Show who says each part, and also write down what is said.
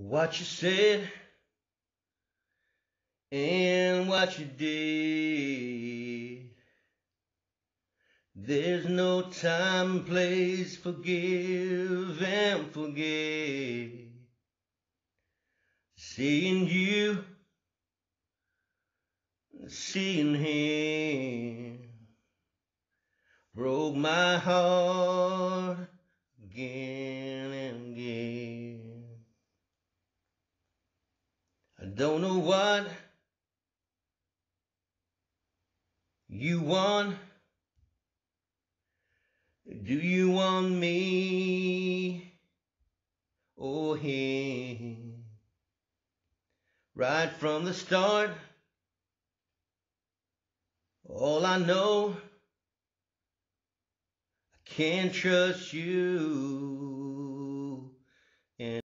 Speaker 1: What you said and
Speaker 2: what you did. There's no time, place, forgive and forget. Seeing you,
Speaker 3: seeing him, broke my heart again. don't know what
Speaker 4: you want.
Speaker 5: Do you want me or him? Right from the start, all I know, I can't trust you.